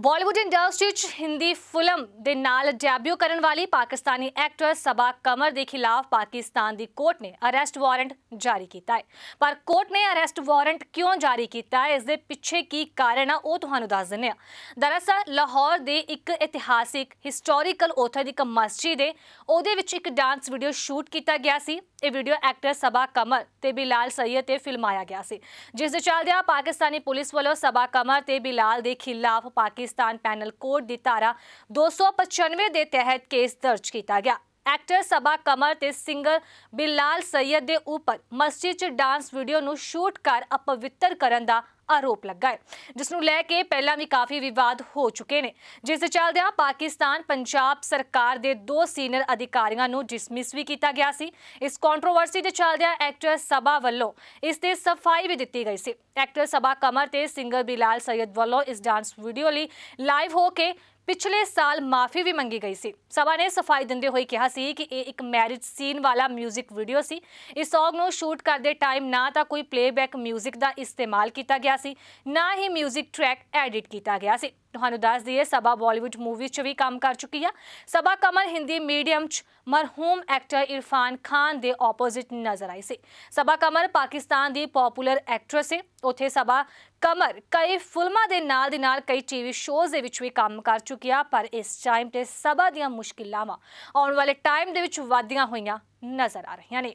Bollywood industry 'ਚ Hindi film ਦੇ ਨਾਲ ਡੈਬਿਊ ਕਰਨ ਵਾਲੀ ਪਾਕਿਸਤਾਨੀ ਐਕਟਰ ਸਬਾ ਕਮਰ ਦੇ ਖਿਲਾਫ ਪਾਕਿਸਤਾਨ ਦੀ ਕੋਰਟ ਨੇ ਅਰੈਸਟ ਵਾਰੰਟ ਜਾਰੀ ਕੀਤਾ ਹੈ ਪਰ ਕੋਰਟ ਨੇ ਅਰੈਸਟ ਵਾਰੰਟ ਕਿਉਂ ਜਾਰੀ ਕੀਤਾ ਹੈ ਇਸ ਦੇ ਪਿੱਛੇ ਕੀ ਕਾਰਨ ਆ ਉਹ ਤੁਹਾਨੂੰ ਦੱਸ ਦਿੰਨੇ ਆ ਦਰਅਸਲ ਲਾਹੌਰ ਦੇ ਇੱਕ ਇਤਿਹਾਸਿਕ ਹਿਸਟੋਰੀਕਲ ਉਥੇ ਦੀ ਇੱਕ ਮਸਜਿਦ ਹੈ ਉਹਦੇ ਵਿੱਚ ਇੱਕ ਡਾਂਸ ਵੀਡੀਓ ਸ਼ੂਟ ਕੀਤਾ ਗਿਆ ਸੀ ਇਹ ਵੀਡੀਓ ਐਕਟਰ ਸਬਾ ਕਮਰ ਤੇ ਬਿਲਾਲ ਸਈਦ ਤੇ ਫਿਲਮਾਇਆ ਗਿਆ ਸੀ ਜਿਸ ਦੇ ਚੱਲਦਿਆਂ ਪਾਕਿਸਤਾਨੀ ਪੁਲਿਸ ਵੱਲੋਂ ਸਬਾ ਕਮਰ ਤੇ ਬਿਲਾਲ ਦੇ ਖਿਲਾਫ ਪਾਕਿਸਤਾਨ ਪਾਕਿਸਤਾਨ ਪੈਨਲ ਕੋਡ ਦੀ ਧਾਰਾ 295 ਦੇ ਤਹਿਤ ਕੇਸ ਦਰਜ ਕੀਤਾ ਗਿਆ ਐਕਟਰ ਸਬਾ ਕਮਰ ਤੇ ਸਿੰਗਰ ਬਿਲਾਲ ਸੈਦ ਦੇ ਉੱਪਰ ਮਸਜਿਦ 'ਚ ਡਾਂਸ ਵੀਡੀਓ ਨੂੰ ਸ਼ੂਟ ਕਰ ਅਪਵਿੱਤਰ ਕਰਨ ਦਾ ਆਰੋਪ ਲੱਗਾ ਹੈ ਜਿਸ ਨੂੰ ਲੈ ਕੇ ਪਹਿਲਾਂ ਵੀ ਕਾਫੀ ਵਿਵਾਦ ਹੋ ਚੁੱਕੇ ਨੇ ਜਿਸ ਦੇ ਚੱਲਦਿਆਂ ਪਾਕਿਸਤਾਨ ਪੰਜਾਬ ਸਰਕਾਰ ਦੇ ਦੋ ਸੀਨੀਅਰ ਅਧਿਕਾਰੀਆਂ ਨੂੰ ਡਿਸਮਿਸ ਵੀ ਕੀਤਾ ਗਿਆ ਸੀ ਇਸ ਕੰਟਰੋਵਰਸੀ ਦੇ ਚੱਲਦਿਆਂ ਐਕਟਰ ਸਬਾ ਵੱਲੋਂ ਇਸ ਤੇ ਸਫਾਈ ਵੀ ਦਿੱਤੀ ਗਈ ਸੀ ਐਕਟਰ ਸਬਾ ਕਮਰ ਤੇ ਸਿੰਗਰ ਬਿਲਾਲ ਸੈਦ ਵੱਲੋਂ ਇਸ ਡਾਂਸ ਵੀਡੀਓ ਲਈ ਲਾਈਵ ਹੋ ਕੇ ਪਿਛਲੇ ਸਾਲ ਮਾਫੀ ਵੀ ਮੰਗੀ ਗਈ ਸੀ ਸਭਾ ਨੇ ਸਫਾਈ ਦਿੰਦੇ ਹੋਏ ਕਿਹਾ ਸੀ ਕਿ ਇਹ ਇੱਕ ਮੈਰਿਜ ਸੀਨ ਵਾਲਾ 뮤직 ਵੀਡੀਓ ਸੀ ਇਸ Song ਨੂੰ ਸ਼ੂਟ ਕਰਦੇ ਟਾਈਮ ਨਾ ਤਾਂ ਕੋਈ ਪਲੇਬੈਕ 뮤직 ਦਾ ਇਸਤੇਮਾਲ ਕੀਤਾ ਗਿਆ ਸੀ ਨਾ ਹੀ 뮤직 ਟਰੈਕ ਐਡਿਟ ਕੀਤਾ ਗਿਆ ਸੀ ਤੁਹਾਨੂੰ ਦੱਸ ਦਈਏ ਸਬਾ ਬਾਲੀਵੁੱਡ ਮੂਵੀ 'ਚ ਵੀ ਕੰਮ ਕਰ ਚੁੱਕੀ ਆ ਸਬਾ ਕਮਲ ਹਿੰਦੀ ਮੀਡੀਅਮ 'ਚ ਮਰਹੂਮ ਐਕਟਰ ਇਰਫਾਨ ਖਾਨ ਦੇ ਆਪੋਜ਼ਿਟ ਨਜ਼ਰ ਆਈ ਸੀ ਸਬਾ ਕਮਲ ਪਾਕਿਸਤਾਨ ਦੀ ਪਪੂਲਰ ਐਕਟਰੈਸ ਹੈ ਉਥੇ ਸਬਾ ਕਮਰ ਕਈ ਫਿਲਮਾਂ ਦੇ ਨਾਲ ਦੇ ਨਾਲ ਕਈ ਟੀਵੀ ਸ਼ੋਜ਼ ਦੇ ਵਿੱਚ ਵੀ ਕੰਮ ਕਰ ਚੁੱਕੀ ਆ ਪਰ ਇਸ ਟਾਈਮ ਤੇ ਸਬਾ ਦੀਆਂ ਮੁਸ਼ਕਿਲਾਂ ਆਉਣ ਵਾਲੇ ਟਾਈਮ ਦੇ ਵਿੱਚ ਵਾਧੀਆਂ ਹੋਈਆਂ ਨਜ਼ਰ ਆ ਰਹੀਆਂ ਨੇ